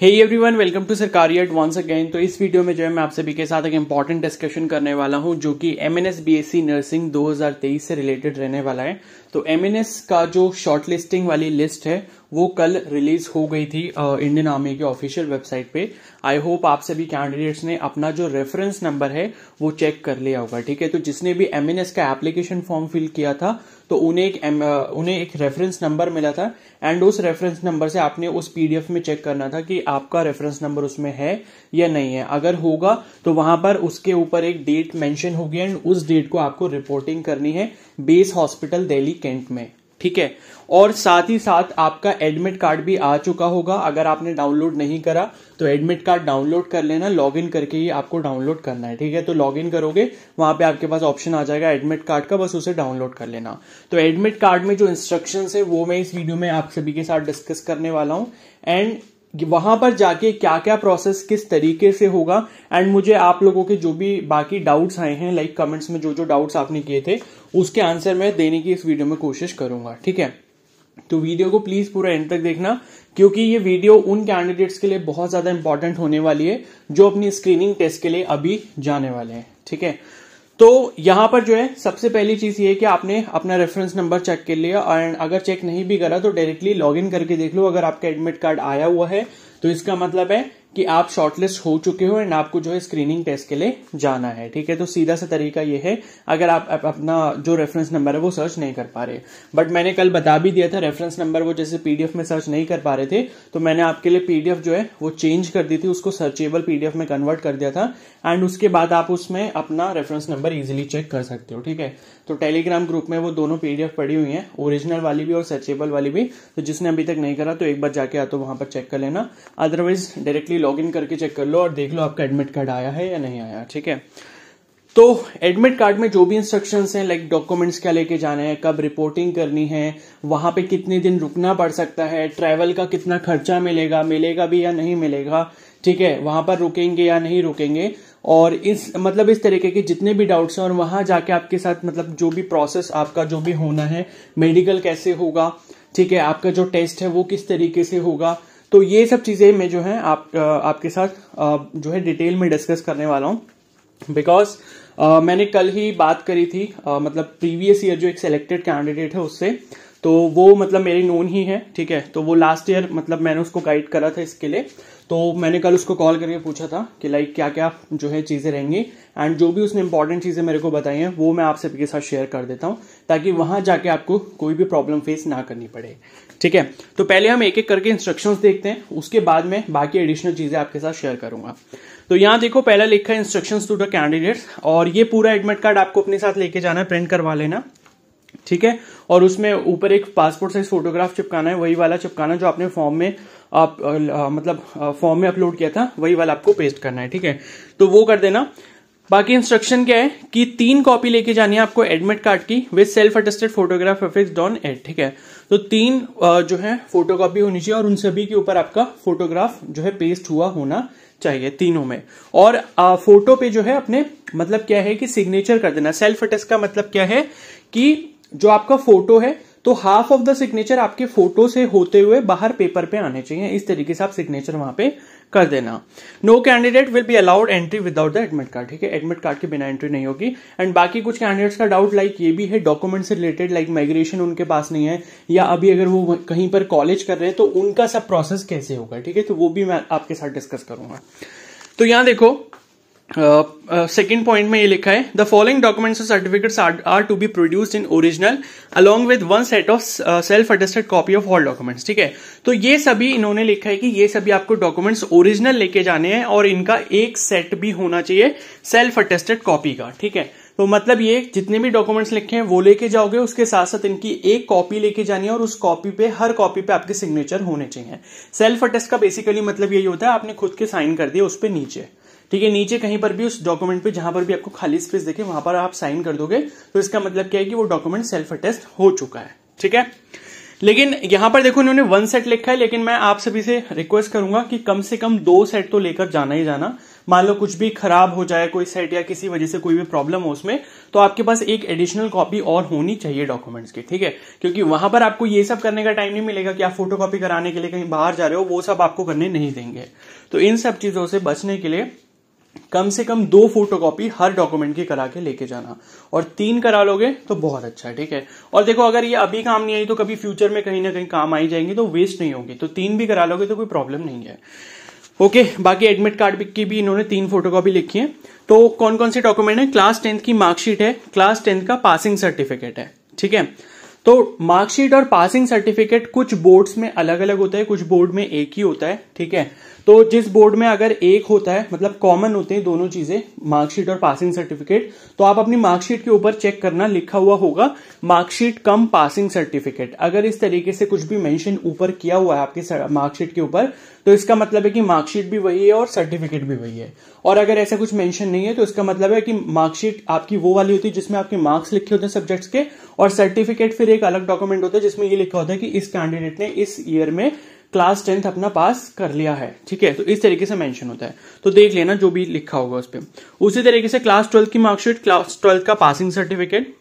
hey everyone welcome to Sarkari aid once again तो इस video में जो है मैं आप सभी के साथ एक इम्पॉर्टेंट डिस्कशन करने वाला हूं जो कि M N S B S C nursing दो हजार तेईस से रिलेटेड रहने वाला है तो एम एन एस का जो शॉर्ट लिस्टिंग वाली लिस्ट है वो कल रिलीज हो गई थी इंडियन आर्मी के ऑफिशियल वेबसाइट पे आई होप आप सभी कैंडिडेट्स ने अपना जो रेफरेंस नंबर है वो चेक कर लिया होगा ठीक है तो जिसने भी एम एन एस का एप्लीकेशन फॉर्म फिल किया था तो उन्हें एक उन्हें एक रेफरेंस नंबर मिला था एंड उस रेफरेंस नंबर से आपने उस पीडीएफ में चेक करना था कि आपका रेफरेंस नंबर उसमें है या नहीं है अगर होगा तो वहां पर उसके ऊपर एक डेट मेंशन होगी एंड उस डेट को आपको रिपोर्टिंग करनी है बेस हॉस्पिटल दिल्ली कैंट में ठीक है और साथ ही साथ आपका एडमिट कार्ड भी आ चुका होगा अगर आपने डाउनलोड नहीं करा तो एडमिट कार्ड डाउनलोड कर लेना लॉगिन करके ही आपको डाउनलोड करना है ठीक है तो लॉगिन करोगे वहां पे आपके पास ऑप्शन आ जाएगा एडमिट कार्ड का बस उसे डाउनलोड कर लेना तो एडमिट कार्ड में जो इंस्ट्रक्शन है वो मैं इस वीडियो में आप सभी के साथ डिस्कस करने वाला हूँ एंड वहां पर जाके क्या क्या प्रोसेस किस तरीके से होगा एंड मुझे आप लोगों के जो भी बाकी डाउट्स आए हैं लाइक कमेंट्स में जो जो डाउट्स आपने किए थे उसके आंसर मैं देने की इस वीडियो में कोशिश करूंगा ठीक है तो वीडियो को प्लीज पूरा एंड तक देखना क्योंकि ये वीडियो उन कैंडिडेट्स के लिए बहुत ज्यादा इंपॉर्टेंट होने वाली है जो अपनी स्क्रीनिंग टेस्ट के लिए अभी जाने वाले हैं ठीक है तो यहां पर जो है सबसे पहली चीज ये कि आपने अपना रेफरेंस नंबर चेक कर लिया और अगर चेक नहीं भी करा तो डायरेक्टली लॉग इन करके देख लो अगर आपका एडमिट कार्ड आया हुआ है तो इसका मतलब है कि आप शॉर्टलिस्ट हो चुके हो एंड आपको जो है स्क्रीनिंग टेस्ट के लिए जाना है ठीक है तो सीधा सा तरीका ये है अगर आप, अपना जो रेफरेंस नंबर है वो सर्च नहीं कर पा रहे बट मैंने कल बता भी दिया था रेफरेंस नंबर वो जैसे पीडीएफ में सर्च नहीं कर पा रहे थे तो मैंने आपके लिए पीडीएफ जो है वो चेंज कर दी थी उसको सर्चेबल पीडीएफ में कन्वर्ट कर दिया था एंड उसके बाद आप उसमें अपना रेफरेंस नंबर इजिली चेक कर सकते हो ठीक है तो टेलीग्राम ग्रुप में वो दोनों पीडीएफ पड़ी हुई है ओरिजिनल वाली भी और सर्चेबल वाली भी तो जिसने अभी तक नहीं करा तो एक बार जाके आ तो वहां पर चेक कर लेना अदरवाइज डायरेक्टली लॉग इन करके चेक कर लो और देख लो आपका एडमिट कार्ड आया है या नहीं आया ठीक है तो एडमिट कार्ड में जो भी इंस्ट्रक्शंस हैं लाइक डॉक्यूमेंट्स क्या लेके जाने हैं कब रिपोर्टिंग करनी है वहां पे कितने दिन रुकना पड़ सकता है ट्रैवल का कितना खर्चा मिलेगा मिलेगा भी या नहीं मिलेगा ठीक है वहां पर रुकेंगे या नहीं रुकेंगे और इस मतलब इस तरीके के जितने भी डाउट्स हैं और वहां जाके आपके साथ मतलब जो भी प्रोसेस आपका जो भी होना है मेडिकल कैसे होगा ठीक है आपका जो टेस्ट है वो किस तरीके से होगा तो ये सब चीज़ें मैं जो है आप आपके साथ जो है डिटेल में डिस्कस करने वाला हूँ बिकॉज मैंने कल ही बात करी थी मतलब प्रीवियस ईयर जो एक सिलेक्टेड कैंडिडेट है उससे तो वो मतलब मेरी नोन ही है ठीक है तो वो लास्ट ईयर मतलब मैंने उसको गाइड करा था इसके लिए तो मैंने कल उसको कॉल करके पूछा था कि लाइक क्या क्या जो है चीज़ें रहेंगी एंड जो भी उसने इंपॉर्टेंट चीज़ें मेरे को बताई हैं वो मैं आप सभी के साथ शेयर कर देता हूँ ताकि वहां जाके आपको कोई भी प्रॉब्लम फेस ना करनी पड़े ठीक है तो पहले हम एक एक करके इंस्ट्रक्शन देखते हैं उसके बाद में बाकी एडिशनल चीज़ें आपके साथ शेयर करूंगा तो यहाँ देखो पहला लिखा है इंस्ट्रक्शन टू द कैंडिडेट्स और ये पूरा एडमिट कार्ड आपको अपने साथ लेके जाना है प्रिंट करवा लेना ठीक है और उसमें ऊपर एक पासपोर्ट साइज फोटोग्राफ चिपकाना है वही वाला चिपकाना जो आपने फॉर्म में आप आ, मतलब फॉर्म में अपलोड किया था वही वाला आपको पेस्ट करना है ठीक है तो वो कर देना बाकी इंस्ट्रक्शन क्या है कि तीन कॉपी लेके जानी है आपको एडमिट कार्ड की with self attested photograph affix डॉन एड ठीक है तो तीन जो है फोटो कॉपी होनी चाहिए और उन सभी के ऊपर आपका फोटोग्राफ जो है पेस्ट हुआ होना चाहिए तीनों में और आ, फोटो पे जो है अपने मतलब क्या है कि सिग्नेचर कर देना सेल्फ अटेस्ट का मतलब क्या है कि जो आपका फोटो है तो हाफ ऑफ द सिग्नेचर आपके फोटो से होते हुए बाहर पेपर पे आने चाहिए इस तरीके से आप सिग्नेचर वहां पे कर देना no candidate will be allowed entry without the admit card ठीक है एडमिट कार्ड के बिना एंट्री नहीं होगी एंड बाकी कुछ कैंडिडेट्स का डाउट लाइक like ये भी है डॉक्यूमेंट से रिलेटेड लाइक माइग्रेशन उनके पास नहीं है या अभी अगर वो कहीं पर कॉलेज कर रहे हैं तो उनका सब प्रोसेस कैसे होगा ठीक है तो वो भी मैं आपके साथ डिस्कस करूंगा तो यहां देखो सेकेंड uh, पॉइंट uh, में ये लिखा है द फॉलोइंग डॉक्यूमेंट्स और certificates are to be produced in original along with one set of self attested copy of all documents ठीक है तो ये सभी इन्होंने लिखा है कि ये सभी आपको डॉक्यूमेंट्स ओरिजिनल लेके जाने हैं और इनका एक सेट भी होना चाहिए सेल्फ अटेस्टेड कॉपी का ठीक है तो मतलब ये जितने भी डॉक्यूमेंट्स लिखे हैं वो लेके जाओगे उसके साथ साथ इनकी एक कॉपी लेके जानी है और उस कॉपी पे हर कॉपी पे आपके सिग्नेचर होने चाहिए सेल्फ अटेस्ट का बेसिकली मतलब यही होता है आपने खुद के साइन कर दिए उस पर नीचे ठीक है नीचे कहीं पर भी उस डॉक्यूमेंट पे जहां पर भी आपको खाली स्पेस देखे वहां पर आप साइन कर दोगे तो इसका मतलब क्या है कि वो डॉक्यूमेंट सेल्फ अटेस्ट हो चुका है ठीक है लेकिन यहां पर देखो इन्होंने वन सेट लिखा है लेकिन मैं आप सभी से रिक्वेस्ट करूंगा कि कम से कम दो सेट तो लेकर जाना ही जाना मान लो कुछ भी खराब हो जाए कोई सेट या किसी वजह से कोई भी प्रॉब्लम हो उसमें तो आपके पास एक एडिशनल कॉपी और होनी चाहिए डॉक्यूमेंट्स की ठीक है क्योंकि वहां पर आपको ये सब करने का टाइम नहीं मिलेगा कि आप फोटो कॉपी कराने के लिए कहीं बाहर जा रहे हो वो सब आपको करने नहीं देंगे तो इन सब चीजों से बचने के लिए कम से कम दो फोटोकॉपी हर डॉक्यूमेंट की करा के लेके जाना और तीन करा लोगे तो बहुत अच्छा है ठीक है और देखो अगर ये अभी काम नहीं आई तो कभी फ्यूचर में कहीं ना कहीं काम आई जाएंगे तो वेस्ट नहीं होगी तो तीन भी करा लोगे तो कोई प्रॉब्लम नहीं है ओके okay, बाकी एडमिट कार्ड की भी इन्होंने तीन फोटोकॉपी लिखी तो है तो कौन कौन से डॉक्यूमेंट है क्लास टेंथ की मार्कशीट है क्लास टेंथ का पासिंग सर्टिफिकेट है ठीक है तो मार्कशीट और पासिंग सर्टिफिकेट कुछ बोर्ड्स में अलग अलग होता है कुछ बोर्ड में एक ही होता है ठीक है तो जिस बोर्ड में अगर एक होता है मतलब कॉमन होते हैं दोनों चीजें मार्कशीट और पासिंग सर्टिफिकेट तो आप अपनी मार्कशीट के ऊपर चेक करना लिखा हुआ होगा मार्कशीट कम पासिंग सर्टिफिकेट अगर इस तरीके से कुछ भी मेंशन ऊपर किया हुआ है आपके मार्कशीट के ऊपर तो इसका मतलब है कि मार्कशीट भी वही है और सर्टिफिकेट भी वही है और अगर ऐसा कुछ मेंशन नहीं है तो इसका मतलब है कि मार्कशीट आपकी वो वाली होती है जिसमें आपके मार्क्स लिखे होते हैं सब्जेक्ट्स के और सर्टिफिकेट फिर एक अलग डॉक्यूमेंट होता है जिसमें ये लिखा होता है कि इस कैंडिडेट ने इस ईयर में क्लास टेंथ अपना पास कर लिया है ठीक है तो इस तरीके से मेंशन होता है तो देख लेना जो भी लिखा होगा उस पर उसी तरीके से क्लास ट्वेल्थ की मार्कशीट क्लास ट्वेल्थ का पासिंग सर्टिफिकेट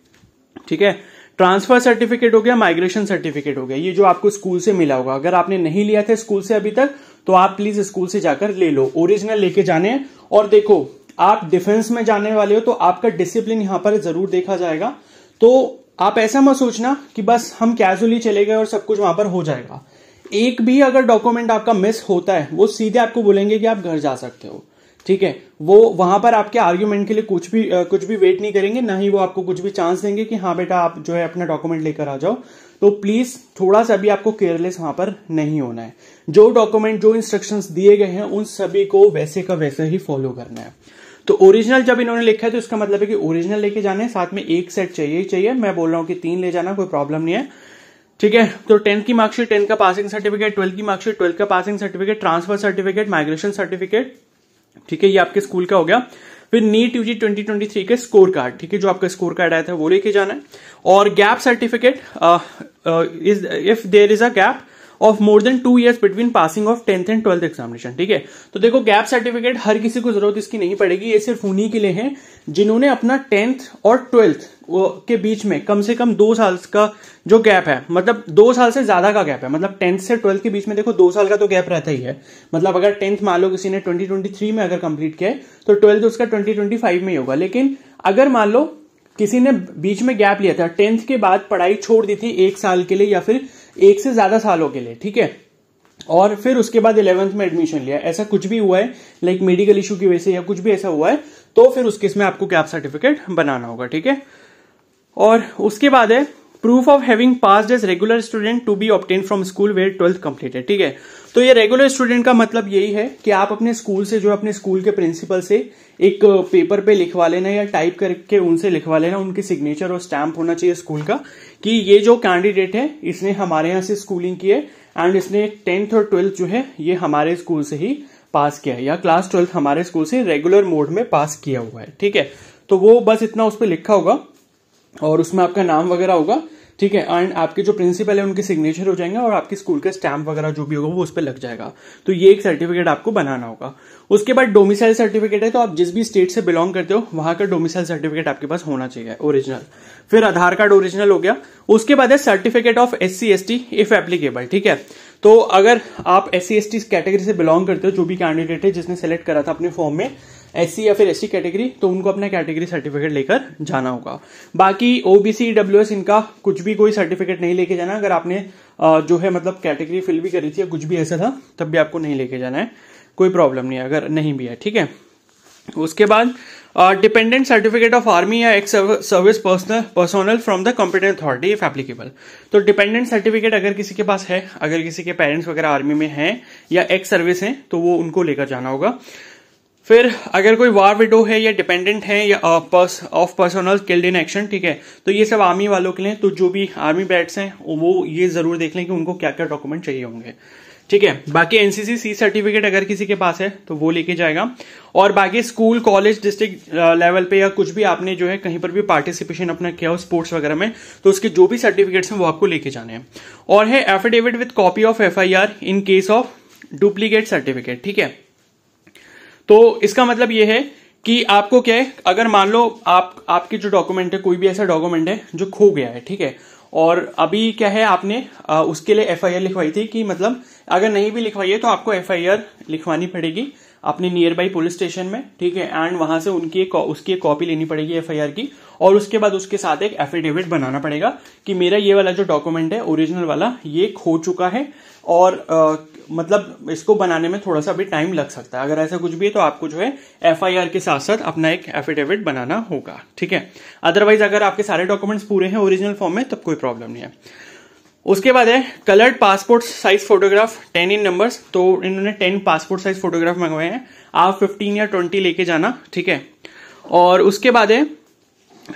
ठीक है ट्रांसफर सर्टिफिकेट हो गया माइग्रेशन सर्टिफिकेट हो गया ये जो आपको स्कूल से मिला होगा अगर आपने नहीं लिया था स्कूल से अभी तक तो आप प्लीज स्कूल से जाकर ले लो ओरिजिनल लेके जाने और देखो आप डिफेंस में जाने वाले हो तो आपका डिसिप्लिन यहां पर जरूर देखा जाएगा तो आप ऐसा मत सोचना कि बस हम कैजुअली चले गए और सब कुछ वहां पर हो जाएगा एक भी अगर डॉक्यूमेंट आपका मिस होता है वो सीधे आपको बोलेंगे कि आप घर जा सकते हो ठीक है वो वहां पर आपके आर्ग्यूमेंट के लिए कुछ भी आ, कुछ भी वेट नहीं करेंगे ना ही वो आपको कुछ भी चांस देंगे कि हाँ बेटा आप जो है अपना डॉक्यूमेंट लेकर आ जाओ तो प्लीज थोड़ा सा भी आपको केयरलेस वहां पर नहीं होना है जो डॉक्यूमेंट जो इंस्ट्रक्शंस दिए गए हैं उन सभी को वैसे का वैसे ही फॉलो करना है तो ओरिजिनल जब इन्होंने लिखा है तो इसका मतलब है कि ओरिजिनल लेके जाना है साथ में एक सेट चाहिए ही चाहिए मैं बोल रहा हूं कि तीन ले जाना कोई प्रॉब्लम नहीं है ठीक है तो टेंथ की मार्कशीट टेंथ का पासिंग सर्टिफिकेट ट्वेल्थ की मार्कशीट ट्वेल्थ का passing certificate transfer certificate migration certificate ठीक है ये आपके स्कूल का हो गया फिर नीट यूजी 2023 के स्कोर कार्ड ठीक है जो आपका स्कोर कार्ड आया था वो लेके जाना है और gap certificate is if there is a gap of more than two years between passing of tenth and twelfth examination ठीक है तो देखो गैप सर्टिफिकेट हर किसी को जरूरत इसकी नहीं पड़ेगी ये सिर्फ उन्हीं के लिए है जिन्होंने अपना टेंथ और ट्वेल्थ के बीच में कम से कम दो साल का जो गैप है मतलब दो साल से ज्यादा का गैप है मतलब टेंथ से ट्वेल्थ के बीच में देखो दो साल का तो गैप रहता ही है मतलब अगर टेंथ मान लो किसी ने ट्वेंटी ट्वेंटी थ्री में अगर कंप्लीट किया है तो ट्वेल्थ उसका ट्वेंटी ट्वेंटी फाइव में ही होगा लेकिन अगर मान लो किसी ने बीच में गैप लिया था टेंथ के बाद पढ़ाई छोड़ दी थी एक साल के लिए या फिर एक से ज्यादा सालों के लिए ठीक है और फिर उसके बाद इलेवंथ में एडमिशन लिया ऐसा कुछ भी हुआ है लाइक मेडिकल इश्यू की वजह से या कुछ भी ऐसा हुआ है तो फिर उसके इसमें आपको कैप सर्टिफिकेट बनाना होगा ठीक है और उसके बाद है proof of having pass as regular student to be obtain from school where twelfth completed ठीक है तो ये रेगुलर स्टूडेंट का मतलब यही है कि आप अपने स्कूल से जो अपने स्कूल के प्रिंसिपल से एक पेपर पे लिखवा लेना या टाइप करके उनसे लिखवा लेना उनके सिग्नेचर और स्टैंप होना चाहिए स्कूल का कि ये जो कैंडिडेट है इसने हमारे यहाँ से स्कूलिंग की है एंड इसने टेंथ और ट्वेल्थ जो है ये हमारे स्कूल से ही पास किया है या क्लास ट्वेल्थ हमारे स्कूल से रेगुलर मोड में पास किया हुआ है ठीक है तो वो बस इतना उस पर लिखा होगा और उसमें आपका नाम वगैरह होगा ठीक है एंड आपके जो प्रिंसिपल है उनके सिग्नेचर हो जाएंगे और आपके स्कूल का स्टैम्प वगैरह जो भी होगा वो उस पर लग जाएगा तो ये एक सर्टिफिकेट आपको बनाना होगा उसके बाद डोमिसाइल सर्टिफिकेट है तो आप जिस भी स्टेट से बिलोंग करते हो वहां का डोमिसाइल सर्टिफिकेट आपके पास होना चाहिए ओरिजिनल फिर आधार कार्ड ओरिजिनल हो गया उसके बाद है certificate of S C S T if applicable ठीक है तो अगर आप S C S T category से बिलोंग करते हो जो भी कैंडिडेट है जिसने सेलेक्ट करा था अपने फॉर्म में एस या फिर एस कैटेगरी तो उनको अपना कैटेगरी सर्टिफिकेट लेकर जाना होगा बाकी ओबीसी डब्ल्यू इनका कुछ भी कोई सर्टिफिकेट नहीं लेके जाना अगर आपने जो है मतलब कैटेगरी फिल भी करी थी या कुछ भी ऐसा था तब भी आपको नहीं लेके जाना है कोई प्रॉब्लम नहीं है अगर नहीं भी है ठीक है उसके बाद dependent certificate of army or ex service personnel personnel from the competent authority if applicable तो डिपेंडेंट सर्टिफिकेट अगर किसी के पास है अगर किसी के पेरेंट्स वगैरह आर्मी में हैं या एक्स सर्विस हैं तो वो उनको लेकर जाना होगा फिर अगर कोई वार विडो है या डिपेंडेंट है या of personnel killed in action ठीक है तो ये सब आर्मी वालों के लिए तो जो भी आर्मी बैट्स हैं वो ये जरूर देख लें कि उनको क्या क्या डॉक्यूमेंट चाहिए होंगे ठीक है बाकी एनसीसी सी सर्टिफिकेट अगर किसी के पास है तो वो लेके जाएगा और बाकी स्कूल कॉलेज डिस्ट्रिक्ट लेवल पे या कुछ भी आपने जो है कहीं पर भी पार्टिसिपेशन अपना किया हो स्पोर्ट्स वगैरह में तो उसके जो भी सर्टिफिकेट्स हैं वो आपको लेके जाने हैं और है affidavit with copy of F in case of duplicate certificate ठीक है तो इसका मतलब यह है कि आपको क्या है अगर मान लो आप आपकी जो डॉक्यूमेंट है कोई भी ऐसा डॉक्यूमेंट है जो खो गया है ठीक है और अभी क्या है आपने आ, उसके लिए एफ लिखवाई थी कि मतलब अगर नहीं भी लिखवाई है तो आपको एफ लिखवानी पड़ेगी अपने नियर बाई पुलिस स्टेशन में ठीक है एंड वहां से उनकी एक उसकी एक कॉपी लेनी पड़ेगी एफ की और उसके बाद उसके साथ एक एफिडेविट बनाना पड़ेगा कि मेरा ये वाला जो डॉक्यूमेंट है ओरिजिनल वाला ये खो चुका है और मतलब इसको बनाने में थोड़ा सा अभी टाइम लग सकता है अगर ऐसा कुछ भी है तो आपको जो है एफ के साथ साथ अपना एक एफिडेविट बनाना होगा ठीक है अदरवाइज अगर आपके सारे डॉक्यूमेंट्स पूरे हैं ओरिजिनल फॉर्म में तब कोई प्रॉब्लम नहीं है उसके बाद है coloured passport size photograph ten in numbers तो इन्होंने टेन पासपोर्ट साइज फोटोग्राफ मंगवाए हैं आप फिफ्टीन या ट्वेंटी लेके जाना ठीक है और उसके बाद है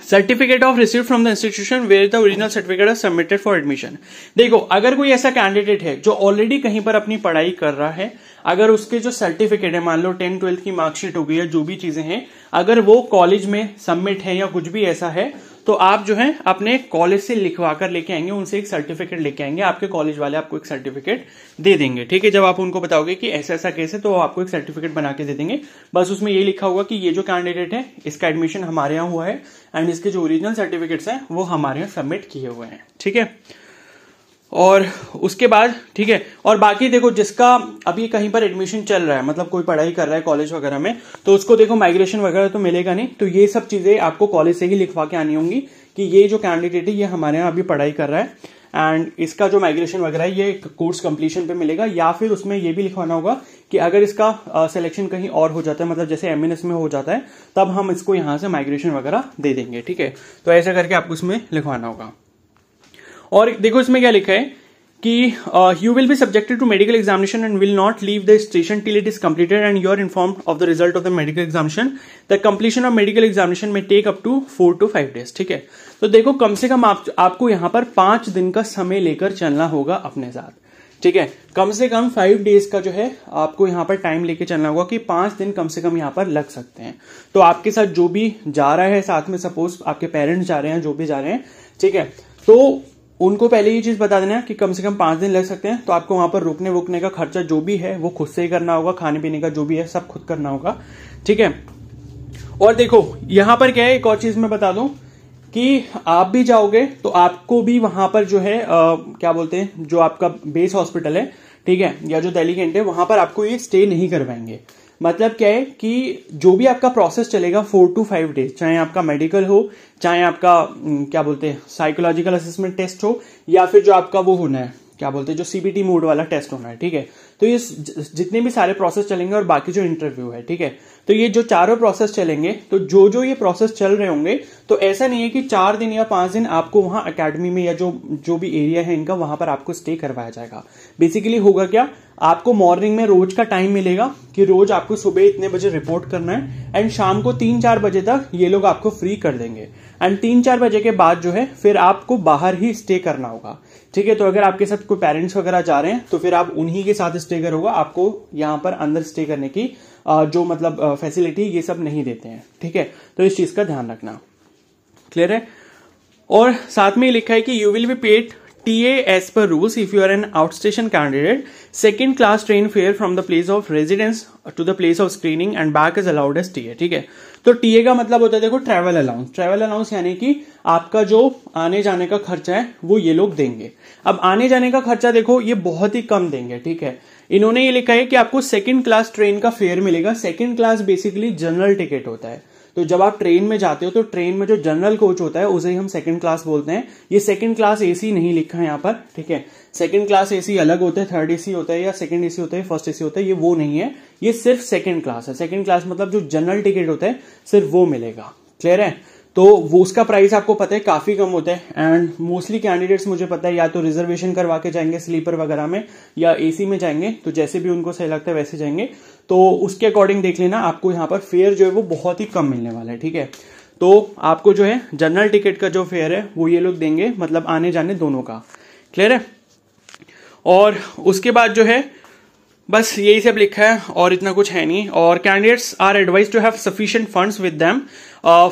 certificate of receive from the institution where the original certificate of submitted for admission देखो अगर कोई ऐसा कैंडिडेट है जो ऑलरेडी कहीं पर अपनी पढ़ाई कर रहा है अगर उसके जो सर्टिफिकेट है मान लो टेन ट्वेल्थ की मार्कशीट हो गई है जो भी चीजें हैं अगर वो कॉलेज में सबमिट है या कुछ भी ऐसा है तो आप जो है अपने कॉलेज से लिखवा कर लेके आएंगे उनसे एक सर्टिफिकेट लेके आएंगे आपके कॉलेज वाले आपको एक सर्टिफिकेट दे देंगे ठीक है जब आप उनको बताओगे कि ऐसा ऐसा केस है तो आपको एक सर्टिफिकेट बना के दे देंगे बस उसमें ये लिखा होगा कि ये जो कैंडिडेट है इसका एडमिशन हमारे यहाँ हुआ है एंड इसके जो ओरिजिनल सर्टिफिकेट्स हैं वो हमारे यहाँ सबमिट किए हुए हैं ठीक है और उसके बाद ठीक है और बाकी देखो जिसका अभी कहीं पर एडमिशन चल रहा है मतलब कोई पढ़ाई कर रहा है कॉलेज वगैरह में तो उसको देखो माइग्रेशन वगैरह तो मिलेगा नहीं तो ये सब चीजें आपको कॉलेज से ही लिखवा के आनी होंगी कि ये जो कैंडिडेट है ये हमारे यहाँ अभी पढ़ाई कर रहा है एंड इसका जो माइग्रेशन वगैरह है ये कोर्स कंप्लीशन पे मिलेगा या फिर उसमें ये भी लिखवाना होगा कि अगर इसका सिलेक्शन कहीं और हो जाता है मतलब जैसे एम में हो जाता है तब हम इसको यहाँ से माइग्रेशन वगैरह दे देंगे ठीक है तो ऐसा करके आपको इसमें लिखवाना होगा और देखो इसमें क्या लिखा है कि you will be subjected to medical examination and will not leave the station till it is completed and you are inform of the result of the medical examination the completion of medical examination may take up to four to five days ठीक है तो देखो कम से कम आप, आपको यहां पर पांच दिन का समय लेकर चलना होगा अपने साथ ठीक है कम से कम फाइव डेज का जो है आपको यहां पर टाइम लेके चलना होगा कि पांच दिन कम से कम यहां पर लग सकते हैं तो आपके साथ जो भी जा रहा है साथ में सपोज आपके पेरेंट्स जा रहे हैं जो भी जा रहे हैं ठीक है तो उनको पहले ये चीज़ बता देना कि कम से कम पांच दिन लग सकते हैं तो आपको वहां पर रुकने वुकने का खर्चा जो भी है वो खुद से ही करना होगा खाने पीने का जो भी है सब खुद करना होगा ठीक है और देखो यहाँ पर क्या है एक और चीज़ मैं बता दू कि आप भी जाओगे तो आपको भी वहां पर जो है आ, क्या बोलते हैं जो आपका बेस हॉस्पिटल है ठीक है या जो दिल्ली कैंट है वहां पर आपको ये स्टे नहीं करवाएंगे मतलब क्या है कि जो भी आपका प्रोसेस चलेगा फोर टू फाइव डेज चाहे आपका मेडिकल हो चाहे आपका क्या बोलते हैं साइकोलॉजिकल असेसमेंट टेस्ट हो या फिर जो आपका वो होना है क्या बोलते हैं जो सीबीटी मोड वाला टेस्ट होना है ठीक है तो ये जितने भी सारे प्रोसेस चलेंगे और बाकी जो इंटरव्यू है ठीक है तो ये जो चारों प्रोसेस चलेंगे तो जो जो ये प्रोसेस चल रहे होंगे तो ऐसा नहीं है कि चार दिन या पांच दिन आपको वहां अकेडमी में या जो जो भी एरिया है इनका वहां पर आपको स्टे करवाया जाएगा बेसिकली होगा क्या आपको मॉर्निंग में रोज का टाइम मिलेगा कि रोज आपको सुबह इतने बजे रिपोर्ट करना है एंड शाम को तीन चार बजे तक ये लोग आपको फ्री कर देंगे एंड तीन चार बजे के बाद जो है फिर आपको बाहर ही स्टे करना होगा ठीक है तो अगर आपके साथ कोई पेरेंट्स वगैरह जा रहे हैं तो फिर आप उन्हीं के साथ स्टे करोगे आपको यहाँ पर अंदर स्टे करने की जो मतलब फैसिलिटी ये सब नहीं देते हैं ठीक है तो इस चीज का ध्यान रखना क्लियर है और साथ में लिखा है कि you will be paid T as per rules if you are an out station candidate second class train fare from the place of residence to the place of screening and back is allowed as T A ठीक है तो TA का मतलब होता है देखो travel allowance travel allowance यानी कि आपका जो आने जाने का खर्चा है वो ये लोग देंगे अब आने जाने का खर्चा देखो ये बहुत ही कम देंगे ठीक है इन्होंने ये लिखा है कि आपको सेकेंड क्लास ट्रेन का फेयर मिलेगा second class basically general ticket होता है तो जब आप ट्रेन में जाते हो तो ट्रेन में जो जनरल कोच होता है उसे हम सेकंड क्लास बोलते हैं ये सेकंड क्लास एसी नहीं लिखा है यहाँ पर ठीक है सेकंड क्लास एसी अलग होता है थर्ड एसी होता है या सेकंड एसी होता है फर्स्ट एसी होता है ये वो नहीं है ये सिर्फ सेकंड क्लास है सेकंड क्लास मतलब जो जनरल टिकट होता है सिर्फ वो मिलेगा क्लियर है तो वो उसका प्राइस आपको पता है काफ़ी कम होता है एंड मोस्टली कैंडिडेट्स मुझे पता है या तो रिजर्वेशन करवा के जाएंगे स्लीपर वगैरह में या एसी में जाएंगे तो जैसे भी उनको सही लगता है वैसे जाएंगे तो उसके अकॉर्डिंग देख लेना आपको यहाँ पर फेयर जो है वो बहुत ही कम मिलने वाला है ठीक है तो आपको जो है जनरल टिकट का जो फेयर है वो ये लोग देंगे मतलब आने जाने दोनों का क्लियर है और उसके बाद जो है बस यही सब लिखा है और इतना कुछ है नहीं और candidates are advise to have sufficient funds with them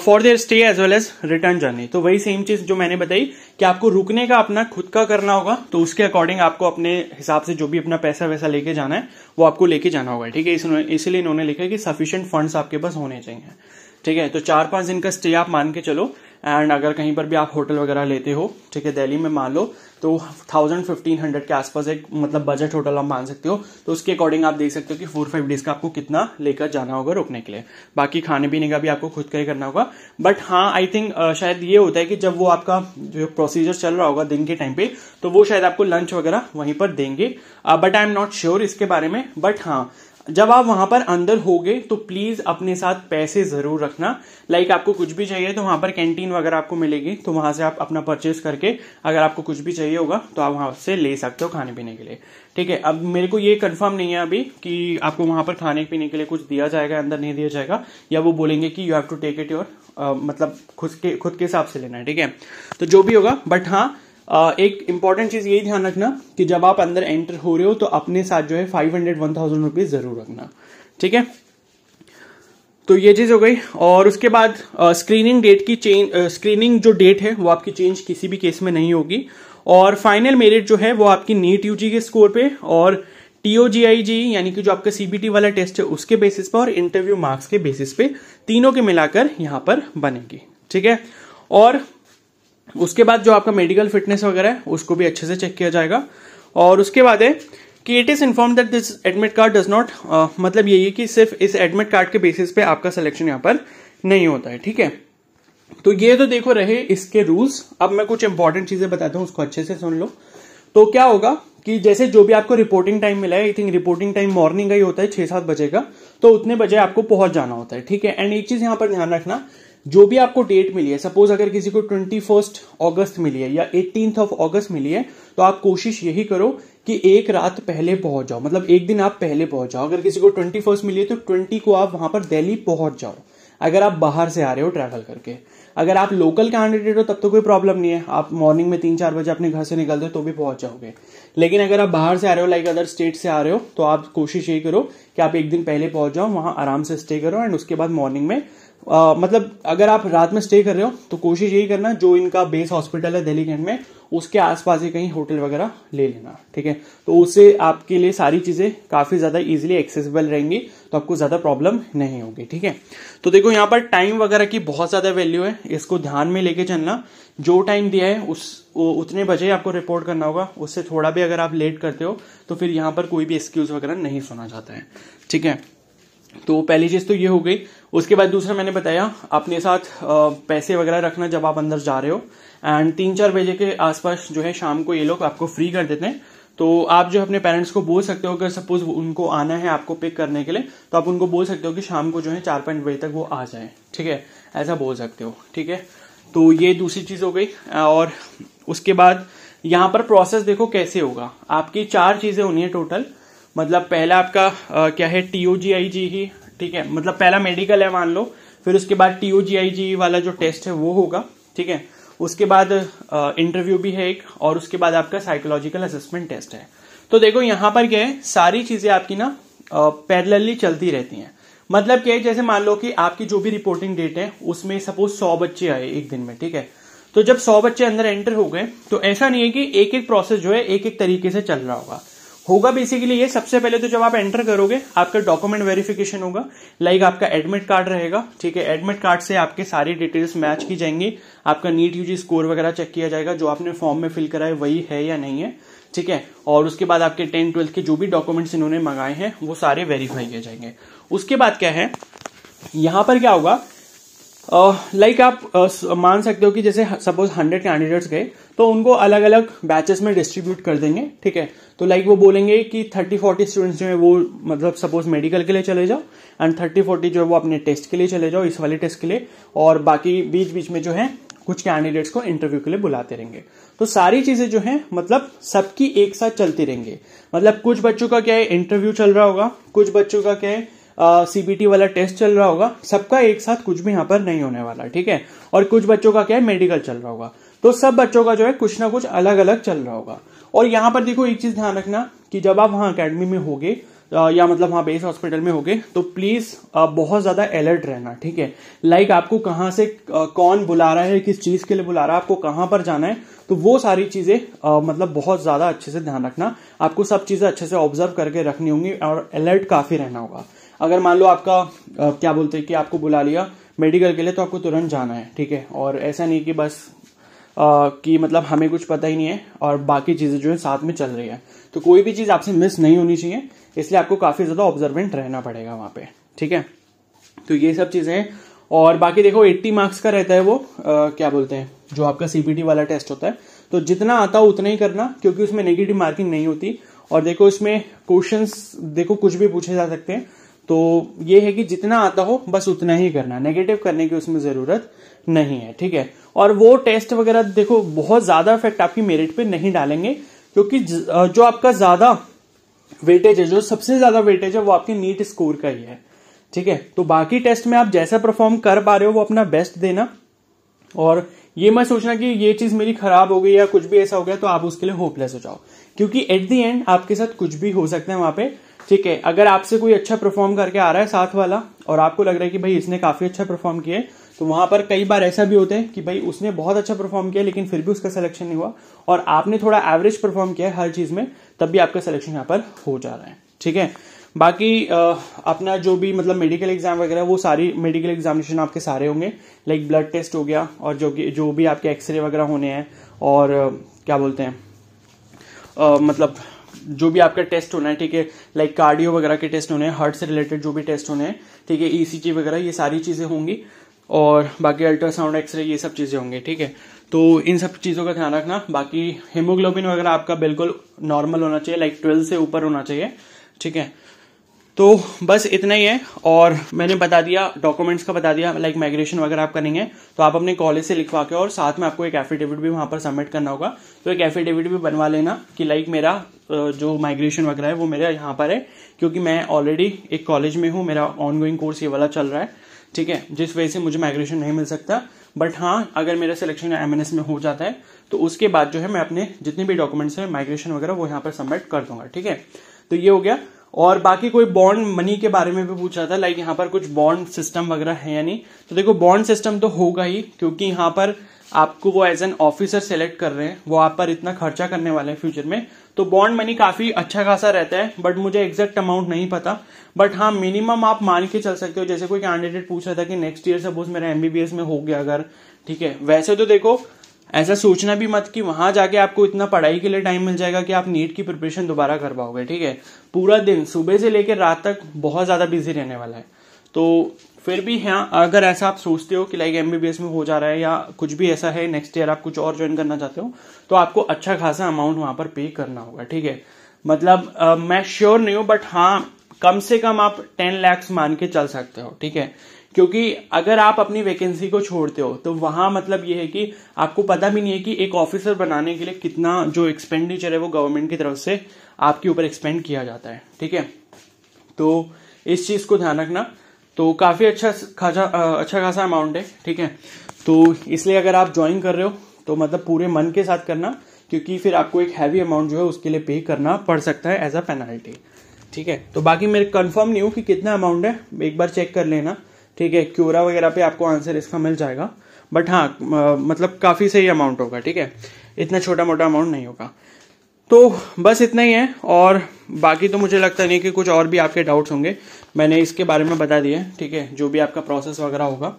for their stay as well as return journey तो वही सेम चीज जो मैंने बताई कि आपको रुकने का अपना खुद का करना होगा तो उसके अकॉर्डिंग आपको अपने हिसाब से जो भी अपना पैसा वैसा लेके जाना है वो आपको लेके जाना होगा ठीक है इसीलिए इन्होंने लिखा है कि सफिशियंट फंड्स आपके पास होने चाहिए ठीक है तो चार पांच दिन का स्टे आप मान के चलो एंड अगर कहीं पर भी आप होटल वगैरह लेते हो ठीक है दिल्ली में मान लो तो थाउजेंड फिफ्टीन हंड्रेड के आसपास एक मतलब बजट होटल आप मान सकते हो तो उसके अकॉर्डिंग आप देख सकते हो कि फोर फाइव डेज का आपको कितना लेकर जाना होगा रुकने के लिए बाकी खाने पीने का भी आपको खुद का ही करना होगा बट हाँ आई थिंक शायद ये होता है कि जब वो आपका जो प्रोसीजर चल रहा होगा दिन के टाइम पे तो वो शायद आपको लंच वगैरह वहीं पर देंगे but I am not sure इसके बारे में बट हाँ जब आप वहां पर अंदर होगे तो प्लीज अपने साथ पैसे जरूर रखना लाइक like आपको कुछ भी चाहिए तो वहां पर कैंटीन वगैरह आपको मिलेगी तो वहां से आप अपना परचेस करके अगर आपको कुछ भी चाहिए होगा तो आप वहां से ले सकते हो खाने पीने के लिए ठीक है अब मेरे को ये कंफर्म नहीं है अभी कि आपको वहां पर खाने पीने के लिए कुछ दिया जाएगा अंदर नहीं दिया जाएगा या वो बोलेंगे कि you have to take it your मतलब खुद के खुद के हिसाब से लेना है ठीक है तो जो भी होगा बट हाँ एक इंपॉर्टेंट चीज यही ध्यान रखना कि जब आप अंदर एंटर हो रहे हो तो अपने साथ जो है five hundred one thousand rupees जरूर रखना ठीक है तो ये चीज हो गई और उसके बाद स्क्रीनिंग डेट की चेंज स्क्रीनिंग जो डेट है वो आपकी चेंज किसी भी केस में नहीं होगी और फाइनल मेरिट जो है वो आपकी नीट यूजी के स्कोर पे और टीओजीआईजी यानी कि जो आपका सीबीटी वाला टेस्ट है उसके बेसिस पर और इंटरव्यू मार्क्स के बेसिस पे तीनों के मिलाकर यहां पर बनेगी ठीक है और उसके बाद जो आपका मेडिकल फिटनेस वगैरह है उसको भी अच्छे से चेक किया जाएगा और उसके बाद है कि it is inform that this admit card does not मतलब यही है कि सिर्फ इस एडमिट कार्ड के बेसिस पे आपका सिलेक्शन यहाँ पर नहीं होता है ठीक है तो ये तो देखो रहे इसके रूल्स अब मैं कुछ इंपॉर्टेंट चीजें बताता हूँ उसको अच्छे से सुन लो तो क्या होगा कि जैसे जो भी आपको रिपोर्टिंग टाइम मिला है I think reporting time morning का ही होता है छह सात बजे का तो उतने बजे आपको पहुंच जाना होता है ठीक है एंड एक चीज यहाँ पर ध्यान रखना जो भी आपको डेट मिली है सपोज अगर किसी को ट्वेंटी फर्स्ट ऑगस्ट मिली है या एटीन ऑफ ऑगस्ट मिली है तो आप कोशिश यही करो कि एक रात पहले पहुंच जाओ मतलब एक दिन आप पहले पहुंच जाओ अगर किसी को ट्वेंटी फर्स्ट मिली है तो ट्वेंटी को आप वहां पर दिल्ली पहुंच जाओ अगर आप बाहर से आ रहे हो ट्रैवल करके अगर आप लोकल कैंडिडेट हो तब तो कोई प्रॉब्लम नहीं है आप मॉर्निंग में तीन चार बजे अपने घर से निकलते हो तो भी पहुंच जाओगे लेकिन अगर आप बाहर से आ रहे हो लाइक अदर स्टेट से आ रहे हो तो आप कोशिश यही करो कि आप एक दिन पहले पहुंच जाओ वहां आराम से स्टे करो एंड उसके बाद मॉर्निंग में आ, मतलब अगर आप रात में स्टे कर रहे हो तो कोशिश यही करना जो इनका बेस हॉस्पिटल है दिल्ली कैंट में उसके आसपास ही कहीं होटल वगैरह ले लेना ठीक है तो उससे आपके लिए सारी चीजें काफी ज्यादा इजीली एक्सेसिबल रहेंगी तो आपको ज्यादा प्रॉब्लम नहीं होगी ठीक है तो देखो यहाँ पर टाइम वगैरह की बहुत ज्यादा वैल्यू है इसको ध्यान में लेके चलना जो टाइम दिया है उस उतने बजे आपको रिपोर्ट करना होगा उससे थोड़ा भी अगर आप लेट करते हो तो फिर यहाँ पर कोई भी एक्सक्यूज वगैरह नहीं सुना जाता है ठीक है तो पहली चीज तो ये हो गई उसके बाद दूसरा मैंने बताया अपने साथ पैसे वगैरह रखना जब आप अंदर जा रहे हो एंड तीन चार बजे के आसपास जो है शाम को ये लोग आपको फ्री कर देते हैं तो आप जो अपने पेरेंट्स को बोल सकते हो अगर सपोज उनको आना है आपको पिक करने के लिए तो आप उनको बोल सकते हो कि शाम को जो है चार पाँच बजे तक वो आ जाए ठीक है ऐसा बोल सकते हो ठीक है तो ये दूसरी चीज़ हो गई और उसके बाद यहाँ पर प्रोसेस देखो कैसे होगा आपकी चार चीज़ें होनी है टोटल मतलब पहला आपका आ, क्या है टी ओ जी आई जी ही ठीक है मतलब पहला मेडिकल है मान लो फिर उसके बाद टी ओ जी आई जी वाला जो टेस्ट है वो होगा ठीक है उसके बाद इंटरव्यू भी है एक और उसके बाद आपका साइकोलॉजिकल असेसमेंट टेस्ट है तो देखो यहाँ पर क्या है सारी चीजें आपकी ना पैरेलली चलती रहती हैं मतलब क्या है जैसे मान लो कि आपकी जो भी रिपोर्टिंग डेट है उसमें सपोज सौ बच्चे आए एक दिन में ठीक है तो जब सौ बच्चे अंदर एंटर हो गए तो ऐसा नहीं है कि एक एक प्रोसेस जो है एक एक तरीके से चल रहा होगा होगा बेसिकली ये सबसे पहले तो जब आप एंटर करोगे आपका डॉक्यूमेंट वेरिफिकेशन होगा लाइक आपका एडमिट कार्ड रहेगा ठीक है एडमिट कार्ड से आपके सारी डिटेल्स मैच की जाएंगी आपका नीट यूजी स्कोर वगैरह चेक किया जाएगा जो आपने फॉर्म में फिल करा है वही है या नहीं है ठीक है और उसके बाद आपके टेंथ ट्वेल्थ के जो भी डॉक्यूमेंट्स इन्होंने मंगाए हैं वो सारे वेरीफाई किए जाएंगे उसके बाद क्या है यहां पर क्या होगा लाइक like आप uh, मान सकते हो कि जैसे सपोज हंड्रेड कैंडिडेट्स गए तो उनको अलग अलग बैचेस में डिस्ट्रीब्यूट कर देंगे ठीक है तो लाइक like वो बोलेंगे कि थर्टी फोर्टी स्टूडेंट्स जो है वो मतलब सपोज मेडिकल के लिए चले जाओ एंड थर्टी फोर्टी जो है वो अपने टेस्ट के लिए चले जाओ इस वाले टेस्ट के लिए और बाकी बीच बीच में जो है कुछ कैंडिडेट्स को इंटरव्यू के लिए बुलाते रहेंगे तो सारी चीजें जो है मतलब सबकी एक साथ चलती रहेंगे मतलब कुछ बच्चों का क्या है इंटरव्यू चल रहा होगा कुछ बच्चों का क्या है सीबीटी वाला टेस्ट चल रहा होगा सबका एक साथ कुछ भी यहाँ पर नहीं होने वाला ठीक है और कुछ बच्चों का क्या है मेडिकल चल रहा होगा तो सब बच्चों का जो है कुछ ना कुछ अलग अलग चल रहा होगा और यहाँ पर देखो एक चीज ध्यान रखना कि जब आप वहां अकेडमी में होगे या मतलब वहां बेस हॉस्पिटल में होगे तो प्लीज बहुत ज्यादा अलर्ट रहना ठीक है लाइक आपको कहाँ से कौन बुला रहा है किस चीज के लिए बुला रहा है आपको कहाँ पर जाना है तो वो सारी चीजें मतलब बहुत ज्यादा अच्छे से ध्यान रखना आपको सब चीजें अच्छे से ऑब्जर्व करके रखनी होंगी और अलर्ट काफी रहना होगा अगर मान लो आपका आ, क्या बोलते हैं कि आपको बुला लिया मेडिकल के लिए तो आपको तुरंत जाना है ठीक है और ऐसा नहीं कि बस आ, कि मतलब हमें कुछ पता ही नहीं है और बाकी चीज़ें जो है साथ में चल रही है तो कोई भी चीज़ आपसे मिस नहीं होनी चाहिए इसलिए आपको काफ़ी ज़्यादा ऑब्जर्वेंट रहना पड़ेगा वहाँ पे ठीक है तो ये सब चीज़ें हैं और बाकी देखो 80 मार्क्स का रहता है वो आ, क्या बोलते हैं जो आपका सीपीटी वाला टेस्ट होता है तो जितना आता हो उतना ही करना क्योंकि उसमें नेगेटिव मार्किंग नहीं होती और देखो इसमें क्वेश्चन देखो कुछ भी पूछे जा सकते हैं तो ये है कि जितना आता हो बस उतना ही करना नेगेटिव करने की उसमें जरूरत नहीं है ठीक है और वो टेस्ट वगैरह देखो बहुत ज्यादा इफेक्ट आपकी मेरिट पे नहीं डालेंगे क्योंकि जो आपका ज्यादा वेटेज है जो सबसे ज्यादा वेटेज है वो आपके नीट स्कोर का ही है ठीक है तो बाकी टेस्ट में आप जैसा परफॉर्म कर पा रहे हो वो अपना बेस्ट देना और ये मैं सोचना कि ये चीज मेरी खराब हो गई या कुछ भी ऐसा हो गया तो आप उसके लिए होपलेस हो जाओ क्योंकि एट दी एंड आपके साथ कुछ भी हो सकता है वहां पे ठीक है अगर आपसे कोई अच्छा परफॉर्म करके आ रहा है साथ वाला और आपको लग रहा है कि भाई इसने काफ़ी अच्छा परफॉर्म किया तो वहां पर कई बार ऐसा भी होता है कि भाई उसने बहुत अच्छा परफॉर्म किया लेकिन फिर भी उसका सिलेक्शन नहीं हुआ और आपने थोड़ा एवरेज परफॉर्म किया है हर चीज़ में तब भी आपका सिलेक्शन यहाँ पर हो जा रहा है ठीक है बाकी अपना जो भी मतलब मेडिकल एग्जाम वगैरह वो सारी मेडिकल एग्जामिनेशन आपके सारे होंगे लाइक ब्लड टेस्ट हो गया और जो कि जो भी आपके एक्सरे वगैरह होने हैं और क्या बोलते हैं मतलब जो भी आपका टेस्ट होना है ठीक है लाइक कार्डियो वगैरह के टेस्ट होने हैं हार्ट से रिलेटेड जो भी टेस्ट होने हैं ठीक है ईसीजी e वगैरह ये सारी चीज़ें होंगी और बाकी अल्ट्रासाउंड एक्सरे ये सब चीज़ें होंगी ठीक है तो इन सब चीज़ों का ध्यान रखना बाकी हीमोग्लोबिन वगैरह आपका बिल्कुल नॉर्मल होना चाहिए लाइक ट्वेल्व से ऊपर होना चाहिए ठीक है तो बस इतना ही है और मैंने बता दिया डॉक्यूमेंट्स का बता दिया लाइक माइग्रेशन वगैरह आप करेंगे तो आप अपने कॉलेज से लिखवा के और साथ में आपको एक एफिडेविट भी वहाँ पर सबमिट करना होगा तो एक एफिडेविट भी बनवा लेना कि लाइक मेरा जो माइग्रेशन वगैरह है वो मेरा यहाँ पर है क्योंकि मैं ऑलरेडी एक कॉलेज में हूँ मेरा ऑन कोर्स ये वाला चल रहा है ठीक है जिस वजह से मुझे माइग्रेशन नहीं मिल सकता बट हाँ अगर मेरा सिलेक्शन एम में हो जाता है तो उसके बाद जो है मैं अपने जितने भी डॉक्यूमेंट्स हैं माइग्रेशन वगैरह वो यहाँ पर सबमिट कर दूंगा ठीक है तो ये हो गया और बाकी कोई बॉन्ड मनी के बारे में भी पूछा था लाइक यहाँ पर कुछ बॉन्ड सिस्टम वगैरह है या नहीं तो देखो बॉन्ड सिस्टम तो होगा ही क्योंकि यहाँ पर आपको वो एज एन ऑफिसर सेलेक्ट कर रहे हैं वो आप पर इतना खर्चा करने वाले हैं फ्यूचर में तो बॉन्ड मनी काफी अच्छा खासा रहता है बट मुझे एग्जैक्ट अमाउंट नहीं पता बट हाँ मिनिमम आप मान के चल सकते हो जैसे कोई कैंडिडेट पूछा था कि नेक्स्ट ईयर सपोज मेरा एमबीबीएस में हो गया अगर ठीक है वैसे तो देखो ऐसा सोचना भी मत कि वहां जाके आपको इतना पढ़ाई के लिए टाइम मिल जाएगा कि आप नीट की प्रिपरेशन दोबारा कर पाओगे ठीक है पूरा दिन सुबह से लेकर रात तक बहुत ज्यादा बिजी रहने वाला है तो फिर भी हाँ अगर ऐसा आप सोचते हो कि लाइक एमबीबीएस में हो जा रहा है या कुछ भी ऐसा है नेक्स्ट ईयर आप कुछ और ज्वाइन करना चाहते हो तो आपको अच्छा खासा अमाउंट वहां पर पे करना होगा ठीक है मतलब आ, मैं श्योर नहीं हूं बट हाँ कम से कम आप टेन लैक्स मान के चल सकते हो ठीक है क्योंकि अगर आप अपनी वैकेंसी को छोड़ते हो तो वहां मतलब ये है कि आपको पता भी नहीं है कि एक ऑफिसर बनाने के लिए कितना जो एक्सपेंडिचर है वो गवर्नमेंट की तरफ से आपके ऊपर एक्सपेंड किया जाता है ठीक है तो इस चीज को ध्यान रखना तो काफी अच्छा खासा अच्छा खासा अमाउंट है ठीक है तो इसलिए अगर आप ज्वाइन कर रहे हो तो मतलब पूरे मन के साथ करना क्योंकि फिर आपको एक हैवी अमाउंट जो है उसके लिए पे करना पड़ सकता है एज अ पेनाल्टी ठीक है तो बाकी मेरे कंफर्म नहीं हूं कि कितना अमाउंट है एक बार चेक कर लेना ठीक है क्यूरा वगैरह पे आपको आंसर इसका मिल जाएगा बट हाँ मतलब काफ़ी सही अमाउंट होगा ठीक है इतना छोटा मोटा अमाउंट नहीं होगा तो बस इतना ही है और बाकी तो मुझे लगता नहीं कि कुछ और भी आपके डाउट्स होंगे मैंने इसके बारे में बता दिया ठीक है जो भी आपका प्रोसेस वगैरह होगा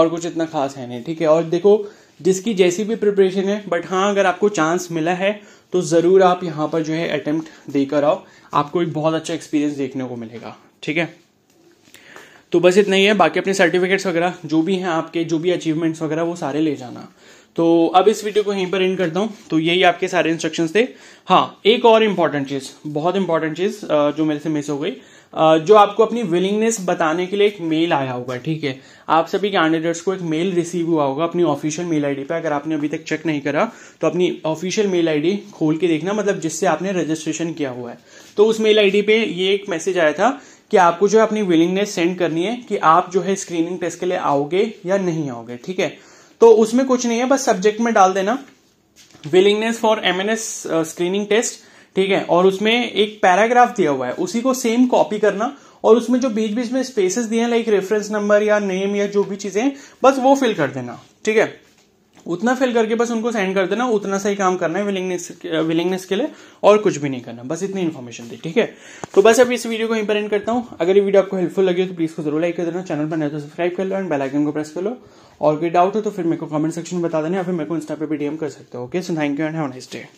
और कुछ इतना खास है नहीं ठीक है और देखो जिसकी जैसी भी प्रिपरेशन है बट हाँ अगर आपको चांस मिला है तो ज़रूर आप यहाँ पर जो है अटेम्प्ट देकर आओ आपको एक बहुत अच्छा एक्सपीरियंस देखने को मिलेगा ठीक है तो बस इतना ही है बाकी अपने सर्टिफिकेट्स वगैरह जो भी हैं आपके जो भी अचीवमेंट्स वगैरह वो सारे ले जाना तो अब इस वीडियो को यहीं पर एंड करता हूँ तो यही आपके सारे इंस्ट्रक्शन थे हाँ एक और इम्पॉर्टेंट चीज़ बहुत इंपॉर्टेंट चीज़ जो मेरे से मिस हो गई जो आपको अपनी विलिंगनेस बताने के लिए एक मेल आया होगा ठीक है आप सभी कैंडिडेट्स को एक मेल रिसीव हुआ होगा अपनी ऑफिशियल मेल आईडी पे अगर आपने अभी तक चेक नहीं करा तो अपनी ऑफिशियल मेल आईडी खोल के देखना मतलब जिससे आपने रजिस्ट्रेशन किया हुआ है तो उस मेल आईडी पे ये एक मैसेज आया था कि आपको जो है अपनी विलिंगनेस सेंड करनी है कि आप जो है स्क्रीनिंग टेस्ट के लिए आओगे या नहीं आओगे ठीक है तो उसमें कुछ नहीं है बस सब्जेक्ट में डाल देना willingness for MNS screening test ठीक है और उसमें एक पैराग्राफ दिया हुआ है उसी को सेम कॉपी करना और उसमें जो बीच बीच में स्पेसेस दिए हैं लाइक रेफरेंस नंबर या नेम या जो भी चीजें बस वो फिल कर देना ठीक है उतना फिल करके बस उनको सेंड कर देना उतना सा ही काम करना है विलिंगनेस विलिंगनेस के लिए और कुछ भी नहीं करना बस इतनी इन्फॉर्मेशन दी ठीक है तो बस अब इस वीडियो को इंपरेंट करता हूँ अगर ये वीडियो आपको हेल्पफुल लगी हो तो प्लीज़ को जरूर लाइक कर देना चैनल पर नहीं तो सब्सक्राइब कर लो एंड बेलाइकन को प्रेस कर लो और कोई डाउट हो तो फिर मेरे को कमेंट सेक्शन में बता देना या फिर मेरे को इंस्टा पे डीएम कर सकते हो okay so thank you and have nice day